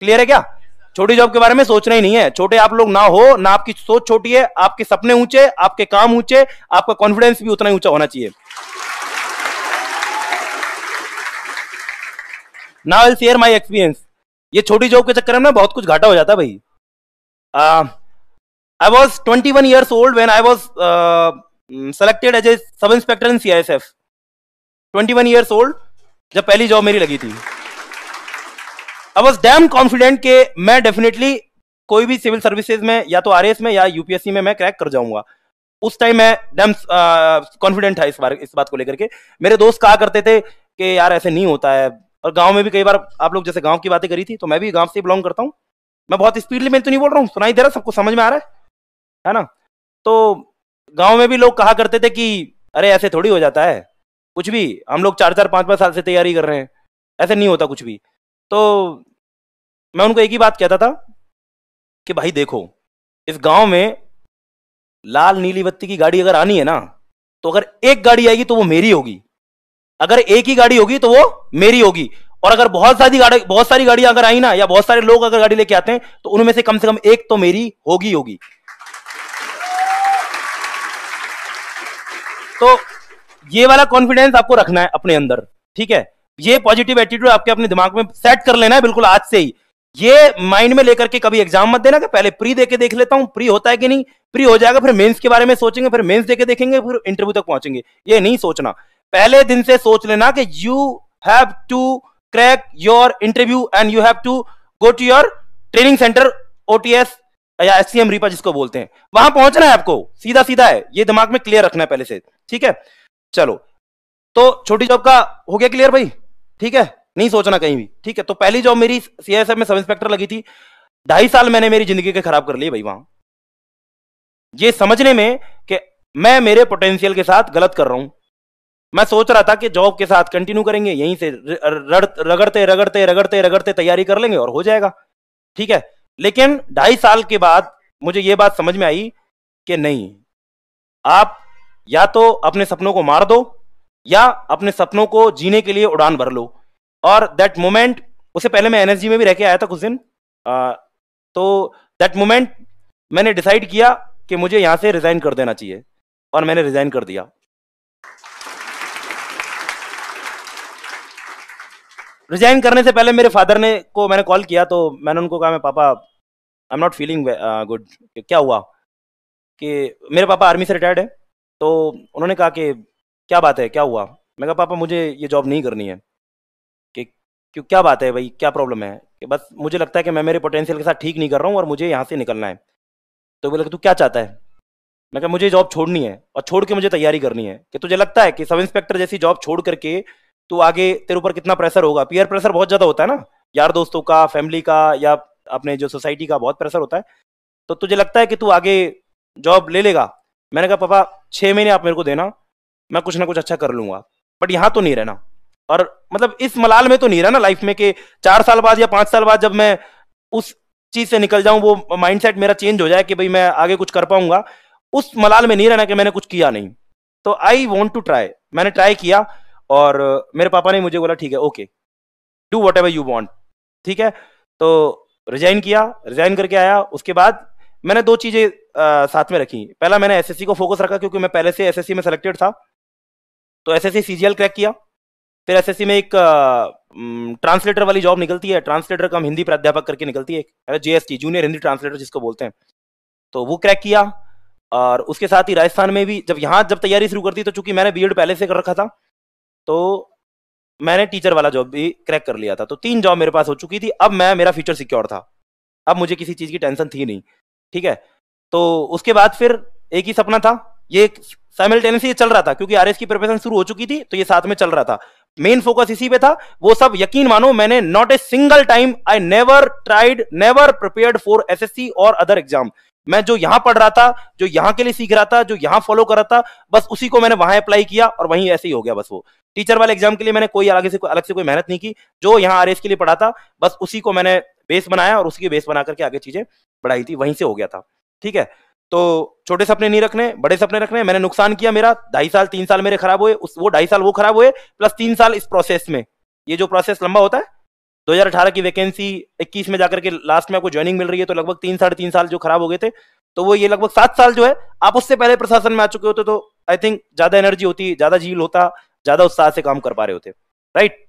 clear है क्या छोटी जॉब के बारे में सोचना ही नहीं है छोटे आप लोग ना हो ना आपकी सोच छोटी है आपके सपने ऊंचे आपके काम ऊंचे आपका कॉन्फिडेंस भी उतना ही ऊंचा होना चाहिए ना विल शेयर माई एक्सपीरियंस ये छोटी जॉब के चक्कर में ना बहुत कुछ घाटा हो जाता है भाई I was twenty one years old when I was selected as a sub inspector in C I S F twenty one years old जब पहली जॉब मेरी लगी थी आई वॉज डैम कॉन्फिडेंट के मैं डेफिनेटली कोई भी सिविल सर्विसेज में या तो आर में या यूपीएससी में मैं क्रैक कर जाऊंगा उस टाइम मैं डैम कॉन्फिडेंट uh, था इस बार इस बात को लेकर के मेरे दोस्त कहा करते थे कि यार ऐसे नहीं होता है और गांव में भी कई बार आप लोग जैसे गांव की बातें करी थी तो मैं भी गांव से बिलोंग करता हूँ मैं बहुत स्पीडली मैं तो नहीं बोल रहा हूँ सुनाई दे रहा सबको समझ में आ रहा है है ना तो गांव में भी लोग कहा करते थे कि अरे ऐसे थोड़ी हो जाता है कुछ भी हम लोग चार चार पांच पांच साल से तैयारी कर रहे हैं ऐसे नहीं होता कुछ भी तो मैं उनको एक ही बात कहता था कि भाई देखो इस गांव में लाल नीली बत्ती की गाड़ी अगर आनी है ना तो अगर एक गाड़ी आएगी तो वो मेरी होगी अगर एक ही गाड़ी होगी तो वो मेरी होगी और अगर बहुत सारी गाड़ी बहुत सारी गाड़ियां अगर आई ना या बहुत सारे लोग अगर गाड़ी लेके आते हैं तो उनमें से कम से कम एक तो मेरी होगी होगी तो ये वाला कॉन्फिडेंस आपको रखना है अपने अंदर ठीक है ये पॉजिटिव एटीट्यूड आपके अपने दिमाग में सेट कर लेना है बिल्कुल आज से ही ये माइंड में लेकर के कभी एग्जाम मत देना कि पहले प्री दे देख लेता हूँ प्री होता है कि नहीं प्री हो जाएगा फिर मेंस के बारे में सोचेंगे फिर मेंस दे देखेंगे फिर इंटरव्यू तक पहुंचेंगे ये नहीं सोचना पहले दिन से सोच लेना कि you have to crack your interview and you have to go to your training centre OTS या एस रीपा जिसको बोलते हैं वहां पहुंचना है आपको सीधा सीधा है ये दिमाग में क्लियर रखना है पहले से ठीक है चलो तो छोटी जॉब का हो गया क्लियर भाई ठीक है नहीं सोचना कहीं भी ठीक है तो पहली जॉब मेरी सीएसएफ में सब इंस्पेक्टर लगी थी ढाई साल मैंने मेरी जिंदगी के खराब कर लिए भाई वहां ये समझने में कि मैं मेरे पोटेंशियल के साथ गलत कर रहा हूं मैं सोच रहा था कि जॉब के साथ कंटिन्यू करेंगे यहीं से रगड़ते रगड़ते रगड़ते रगड़ते तैयारी कर लेंगे और हो जाएगा ठीक है लेकिन ढाई साल के बाद मुझे ये बात समझ में आई कि नहीं आप या तो अपने सपनों को मार दो या अपने सपनों को जीने के लिए उड़ान भर लो और दैट मोमेंट उससे पहले मैं एनर्जी में भी रह के आया था कुछ दिन आ, तो दैट मोमेंट मैंने डिसाइड किया कि मुझे यहाँ से रिजाइन कर देना चाहिए और मैंने रिजाइन कर दिया रिजाइन करने से पहले मेरे फादर ने को मैंने कॉल किया तो मैंने उनको कहा मैं पापा I am not feeling good क्या हुआ कि मेरे पापा आर्मी से रिटायर्ड है तो उन्होंने कहा कि क्या बात है क्या हुआ मैं कहा पापा मुझे ये जॉब नहीं करनी है कि क्यों क्या बात है भाई क्या प्रॉब्लम है कि बस मुझे लगता है कि मैं मेरे पोटेंशियल के साथ ठीक नहीं कर रहा हूँ और मुझे यहाँ से निकलना है तो बोले तू क्या चाहता है मैं कहा मुझे जॉब छोड़नी है और छोड़ के मुझे तैयारी करनी है कि तुझे लगता है कि सब इंस्पेक्टर जैसी जॉब छोड़ करके तू आगे तेरे ऊपर कितना प्रेशर होगा पीयर प्रेशर बहुत ज़्यादा होता है ना यार दोस्तों का फैमिली का या अपने जो सोसाइटी का बहुत प्रेशर होता है तो तुझे लगता है कि तू आगे जॉब ले लेगा मैंने कहा पापा छः महीने आप मेरे को देना मैं कुछ ना कुछ अच्छा कर लूंगा बट यहां तो नहीं रहना और मतलब इस मलाल में तो नहीं रहना लाइफ में कि चार साल बाद या पांच साल बाद जब मैं उस चीज से निकल जाऊं वो माइंडसेट मेरा चेंज हो जाए कि भाई मैं आगे कुछ कर पाऊंगा उस मलाल में नहीं रहना कि मैंने कुछ किया नहीं तो आई वॉन्ट टू ट्राई मैंने ट्राई किया और मेरे पापा ने मुझे बोला ठीक है okay do whatever you want ठीक है तो रिजाइन किया रिजाइन करके आया उसके बाद मैंने दो चीजें साथ में रखी पहला मैंने एसएससी को फोकस रखा क्योंकि मैं पहले से एसएससी में सिलेक्टेड था तो एस एस क्रैक किया फिर एस में एक ट्रांसलेटर वाली जॉब निकलती है ट्रांसलेटर का हिंदी प्राध्यापक करके निकलती है S T junior Hindi translator जिसको बोलते हैं तो वो क्रैक किया और उसके साथ ही राजस्थान में भी जब यहाँ जब तैयारी शुरू करती तो चूंकि मैंने बी पहले से कर रखा था तो मैंने टीचर वाला जॉब भी क्रैक कर लिया था तो तीन जॉब मेरे पास हो चुकी थी अब मैं मेरा फ्यूचर सिक्योर था अब मुझे किसी चीज़ की टेंशन थी नहीं ठीक है तो उसके बाद फिर एक ही सपना था ये साइमल्टेनियसली चल रहा था क्योंकि आर की प्रिपरेशन शुरू हो चुकी थी तो ये साथ में चल रहा था मेन फोकस इसी पे था वो सब यकीन मानो मैंने not a single time I never tried never prepared for SSC और अदर एग्जाम मैं जो यहां पढ़ रहा था जो यहां के लिए सीख रहा था जो यहां फॉलो कर रहा था बस उसी को मैंने वहां अप्लाई किया और वहीं ऐसे ही हो गया बस वो टीचर वाले एग्जाम के लिए मैंने कोई अलग से कोई अलग से कोई मेहनत नहीं की जो यहाँ आर के लिए पढ़ा था बस उसी को मैंने बेस बनाया और उसकी बेस बना करके आगे चीजें बढ़ाई थी वहीं से हो गया था ठीक है तो छोटे सपने नहीं रखने बड़े सपने रखने मैंने नुकसान किया मेरा ढाई साल तीन साल मेरे खराब हुए उस वो ढाई साल वो खराब हुए प्लस तीन साल इस प्रोसेस में ये जो प्रोसेस लंबा होता है 2018 की वैकेंसी 21 में जाकर के लास्ट में आपको ज्वाइनिंग मिल रही है तो लगभग तीन साढ़े तीन साल जो खराब हो गए थे तो वो ये लगभग सात साल जो है आप उससे पहले प्रशासन में आ चुके होते तो आई थिंक ज्यादा एनर्जी होती ज्यादा झील होता ज्यादा उत्साह से काम कर पा रहे होते राइट